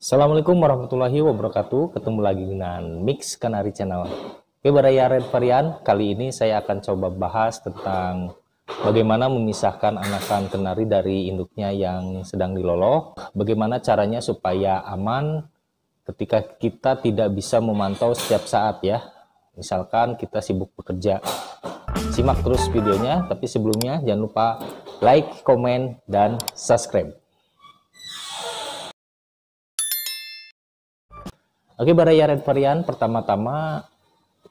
Assalamualaikum warahmatullahi wabarakatuh. Ketemu lagi dengan Mix Kanari Channel. Oke, Baraya Red Varian, kali ini saya akan coba bahas tentang bagaimana memisahkan anakan kenari dari induknya yang sedang diloloh, bagaimana caranya supaya aman ketika kita tidak bisa memantau setiap saat ya. Misalkan kita sibuk bekerja. Simak terus videonya, tapi sebelumnya jangan lupa like, comment, dan subscribe. Oke, baraya red varian pertama-tama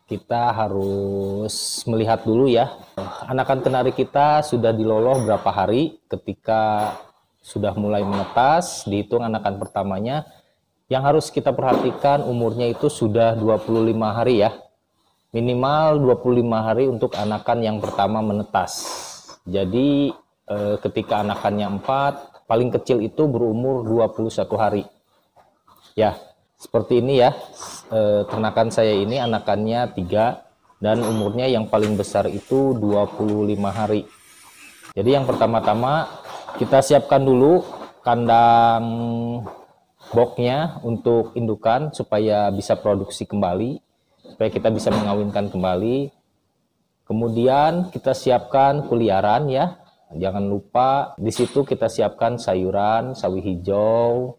kita harus melihat dulu ya. Anakan kenari kita sudah diloloh berapa hari ketika sudah mulai menetas, dihitung anakan pertamanya. Yang harus kita perhatikan umurnya itu sudah 25 hari ya. Minimal 25 hari untuk anakan yang pertama menetas. Jadi eh, ketika anakannya 4, paling kecil itu berumur 21 hari. Ya, seperti ini ya e, ternakan saya ini anakannya tiga dan umurnya yang paling besar itu 25 hari jadi yang pertama-tama kita siapkan dulu kandang boxnya untuk indukan supaya bisa produksi kembali supaya kita bisa mengawinkan kembali kemudian kita siapkan kuliaran ya jangan lupa di situ kita siapkan sayuran sawi hijau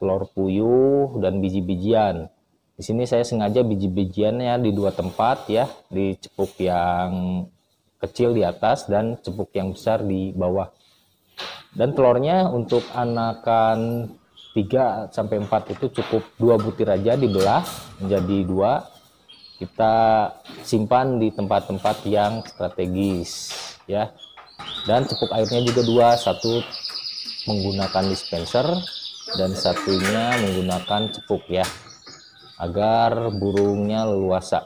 telur puyuh dan biji-bijian. Di sini saya sengaja biji-bijiannya di dua tempat ya, di cepuk yang kecil di atas dan cepuk yang besar di bawah. Dan telurnya untuk anakan 3 sampai 4 itu cukup dua butir aja dibelah menjadi dua. Kita simpan di tempat-tempat yang strategis ya. Dan cukup airnya juga dua, satu menggunakan dispenser, dan satunya menggunakan cepuk ya agar burungnya leluasa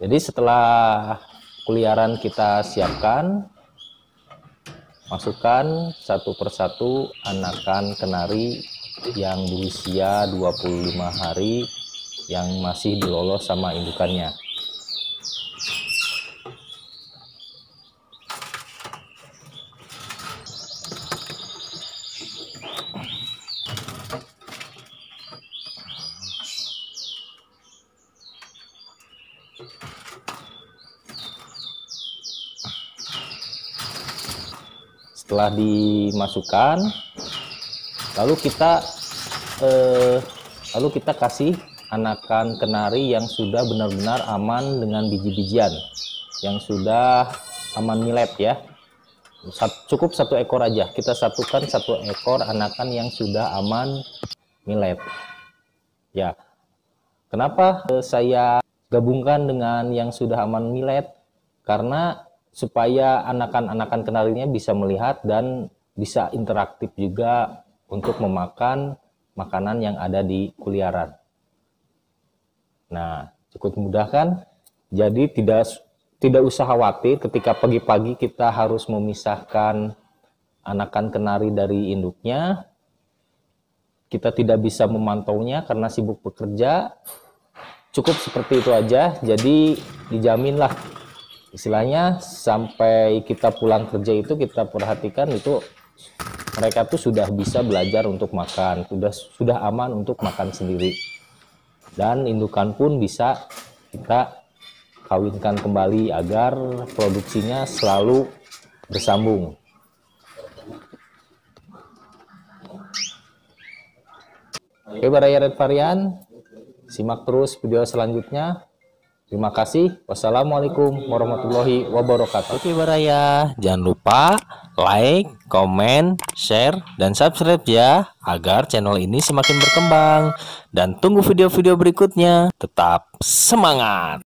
jadi setelah kuliaran kita siapkan masukkan satu persatu anakan kenari yang berusia 25 hari yang masih dilolos sama indukannya telah dimasukkan lalu kita eh, lalu kita kasih anakan kenari yang sudah benar-benar aman dengan biji-bijian yang sudah aman milet ya Sat, cukup satu ekor aja kita satukan satu ekor anakan yang sudah aman milet ya kenapa eh, saya gabungkan dengan yang sudah aman milet karena supaya anakan-anakan kenalinya bisa melihat dan bisa interaktif juga untuk memakan makanan yang ada di kuliaran. Nah, cukup mudah kan? Jadi tidak tidak usah khawatir ketika pagi-pagi kita harus memisahkan anakan kenari dari induknya. Kita tidak bisa memantaunya karena sibuk bekerja. Cukup seperti itu aja. Jadi dijaminlah istilahnya sampai kita pulang kerja itu kita perhatikan itu mereka tuh sudah bisa belajar untuk makan, sudah sudah aman untuk makan sendiri. Dan indukan pun bisa kita kawinkan kembali agar produksinya selalu bersambung. Oke, para varian, simak terus video selanjutnya. Terima kasih. Wassalamualaikum warahmatullahi wabarakatuh. Oke, Baraya. Jangan lupa like, komen, share, dan subscribe ya agar channel ini semakin berkembang. Dan tunggu video-video berikutnya. Tetap semangat.